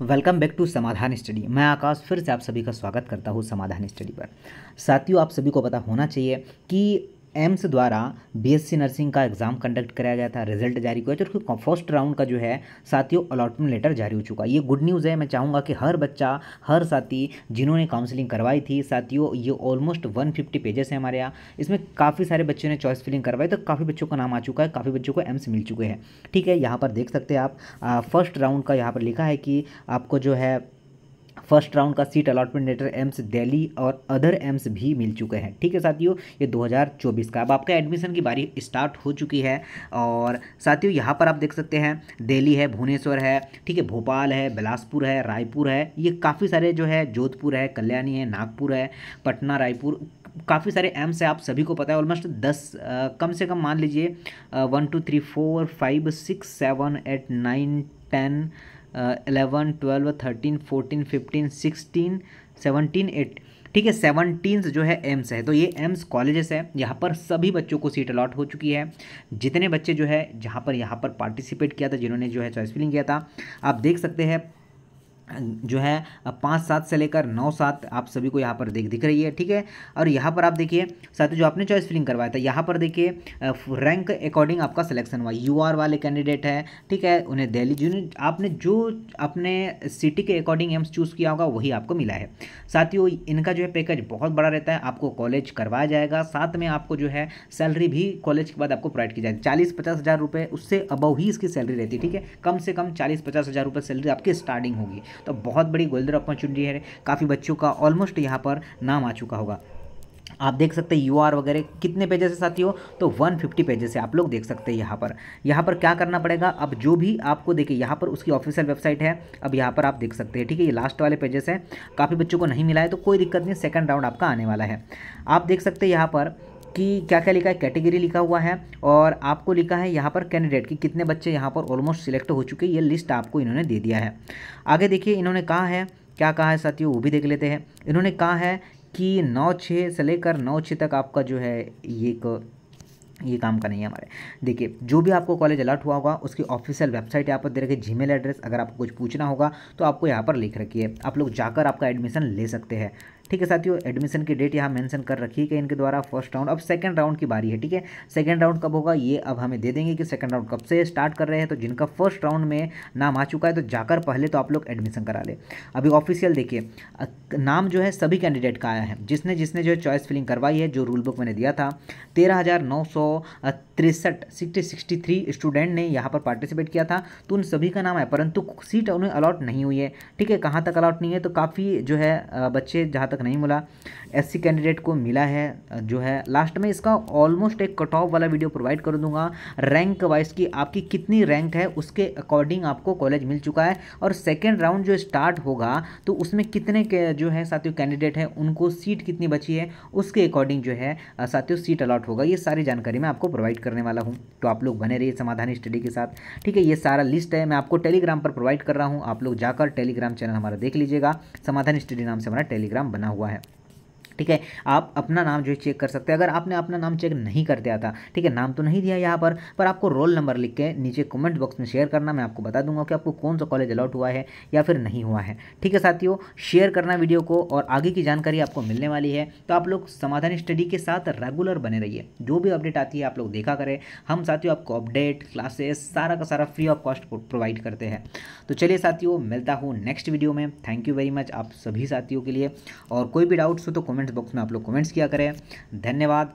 welcome back to Samadhan study मैं आकाश फिर से आप सभी का स्वागत करता हूँ समाधान स्टडी पर साथियों आप सभी को पता होना चाहिए कि एम्स द्वारा बीएससी नर्सिंग का एग्ज़ाम कंडक्ट कराया गया था रिजल्ट जारी किया और उसके फर्स्ट राउंड का जो है साथियों अलॉटमेंट लेटर जारी हो चुका है ये गुड न्यूज़ है मैं चाहूँगा कि हर बच्चा हर साथी जिन्होंने काउंसलिंग करवाई थी साथियों ये ऑलमोस्ट वन फिफ्टी पेजेस है हमारे यहाँ इसमें काफ़ी सारे बच्चों ने चॉइस फिलिंग करवाई तो काफ़ी बच्चों का नाम आ चुका है काफ़ी बच्चों को एम्स मिल चुके हैं ठीक है यहाँ पर देख सकते हैं आप फर्स्ट राउंड का यहाँ पर लिखा है कि आपको जो है फर्स्ट राउंड का seat allotment letter AIIMS Delhi और अदर एम्स भी मिल चुके हैं ठीक है साथियों ये 2024 का अब आपका एडमिशन की बारी स्टार्ट हो चुकी है और साथियों यहाँ पर आप देख सकते हैं दिल्ली है भुवनेश्वर है ठीक है भोपाल है बिलासपुर है रायपुर है ये काफ़ी सारे जो है जोधपुर है कल्याणी है नागपुर है पटना रायपुर काफ़ी सारे एम्स हैं आप सभी को पता है ऑलमोस्ट दस आ, कम से कम मान लीजिए one two three four five six seven eight nine ten eleven twelve thirteen fourteen fifteen sixteen seventeen eight ठीक है सेवनटीन जो है एम्स है तो ये एम्स कॉलेजेस है यहाँ पर सभी बच्चों को सीट अलॉट हो चुकी है जितने बच्चे जो है जहाँ पर यहाँ पर पार्टिसिपेट किया था जिन्होंने जो है चॉइस फिलिंग किया था आप देख सकते हैं जो है पाँच सात से लेकर नौ सात आप सभी को यहाँ पर देख दिख रही है ठीक है और यहाँ पर आप देखिए साथ ही जो आपने चॉइस फिलिंग करवाया था यहाँ पर देखिए रैंक अकॉर्डिंग आपका सिलेक्शन हुआ यू आर वाले कैंडिडेट है ठीक है उन्हें दिल्ली जिन्हें आपने जो अपने सिटी के अकॉर्डिंग एम्स चूज़ किया होगा वही आपको मिला है साथियों इनका जो है पैकेज बहुत बड़ा रहता है आपको कॉलेज करवाया जाएगा साथ में आपको जो है सैलरी भी कॉलेज के बाद आपको प्रोवाइड की जाएगी चालीस पचास हज़ार रुपये उससे अबव ही इसकी सैलरी रहती है ठीक है कम से कम चालीस पचास हज़ार रुपये सैलरी आपकी स्टार्टिंग होगी तो बहुत बड़ी गोल्डन अपॉर्चुनिटी है काफ़ी बच्चों का ऑलमोस्ट यहाँ पर नाम आ चुका होगा आप देख सकते हैं यू आर वगैरह कितने पेजेस है साथियों तो 150 पेजेस है आप लोग देख सकते हैं यहाँ पर यहाँ पर क्या करना पड़ेगा अब जो भी आपको देखिए यहाँ पर उसकी ऑफिशियल वेबसाइट है अब यहाँ पर आप देख सकते हैं ठीक है ये लास्ट वाले पेजेस हैं काफ़ी बच्चों को नहीं मिला है तो कोई दिक्कत नहीं सेकंड राउंड आपका आने वाला है आप देख सकते हैं यहाँ पर कि क्या क्या लिखा है कैटेगरी लिखा हुआ है और आपको लिखा है यहाँ पर कैंडिडेट कि कितने बच्चे यहाँ पर ऑलमोस्ट सिलेक्ट हो चुके हैं ये लिस्ट आपको इन्होंने दे दिया है आगे देखिए इन्होंने कहा है क्या कहा है साथियों वो भी देख लेते हैं इन्होंने कहा है कि नौ छः से लेकर नौ छः तक आपका जो है ये एक ये काम का नहीं है हमारे देखिए जो भी आपको कॉलेज अलर्ट हुआ होगा उसकी ऑफिशियल वेबसाइट यहाँ पर दे रखी जी मेल एड्रेस अगर आपको कुछ पूछना होगा तो आपको यहाँ पर लिख रखिए आप लोग जाकर आपका एडमिशन ले सकते हैं ठीक है साथियों एडमिशन की डेट यहाँ मेंशन कर रखी है कि इनके द्वारा फर्स्ट राउंड अब सेकंड राउंड की बारी है ठीक है सेकंड राउंड कब होगा ये अब हमें दे देंगे कि सेकंड राउंड कब से स्टार्ट कर रहे हैं तो जिनका फर्स्ट राउंड में नाम आ चुका है तो जाकर पहले तो आप लोग एडमिशन करा ले अभी ऑफिशियल देखिए नाम जो है सभी कैंडिडेट का आया है जिसने जिसने जो है चॉइस फिलिंग करवाई है जो रूल बुक मैंने दिया था तेरह हज़ार नौ सौ तिरसठ सिक्सटी सिक्सटी थ्री स्टूडेंट ने यहाँ पर पार्टिसिपेट किया था तो उन सभी का नाम है परंतु सीट उन्हें अलॉट नहीं हुई है ठीक है कहाँ तक अलॉट नहीं है तो काफ़ी जो है बच्चे जहाँ तक तक नहीं मिला एस कैंडिडेट को मिला है जो है लास्ट में इसका ऑलमोस्ट एक कट ऑफ वाला वीडियो प्रोवाइड कर दूंगा रैंक वाइज की आपकी कितनी रैंक है उसके अकॉर्डिंग आपको कॉलेज मिल चुका है और सेकेंड राउंड जो स्टार्ट होगा तो उसमें कितने के जो है साथियों कैंडिडेट हैं उनको सीट कितनी बची है उसके अकॉर्डिंग जो है साथियों सीट अलाट होगा ये सारी जानकारी मैं आपको प्रोवाइड करने वाला हूँ तो आप लोग बने रहिए समाधानी स्टडी के साथ ठीक है ये सारा लिस्ट है मैं आपको टेलीग्राम पर प्रोवाइड कर रहा हूँ आप लोग जाकर टेलीग्राम चैनल हमारा देख लीजिएगा समाधान स्टडी नाम से हमारा टेलीग्राम बना 我呀。ठीक है आप अपना नाम जो है चेक कर सकते हैं अगर आपने अपना नाम चेक नहीं कर दिया था ठीक है नाम तो नहीं दिया यहाँ पर पर आपको रोल नंबर लिख के नीचे कमेंट बॉक्स में शेयर करना मैं आपको बता दूंगा कि आपको कौन सा कॉलेज अलाउट हुआ है या फिर नहीं हुआ है ठीक है साथियों शेयर करना वीडियो को और आगे की जानकारी आपको मिलने वाली है तो आप लोग समाधान स्टडी के साथ रेगुलर बने रहिए जो भी अपडेट आती है आप लोग देखा करें हम साथियों आपको अपडेट क्लासेस सारा का सारा फ्री ऑफ कॉस्ट प्रोवाइड करते हैं तो चलिए साथियों मिलता हूँ नेक्स्ट वीडियो में थैंक यू वेरी मच आप सभी साथियों के लिए और कोई भी डाउट्स हो तो कॉमेंट कमेंट्स बॉक्स में आप लोग कमेंट्स किया करें धन्यवाद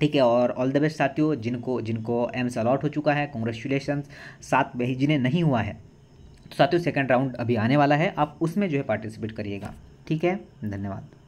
ठीक है और ऑल द बेस्ट साथियों जिनको जिनको एम्स अलॉट हो चुका है कॉन्ग्रेचुलेसन सात में जिन्हें नहीं हुआ है तो साथियों सेकेंड राउंड अभी आने वाला है आप उसमें जो है पार्टिसिपेट करिएगा ठीक है धन्यवाद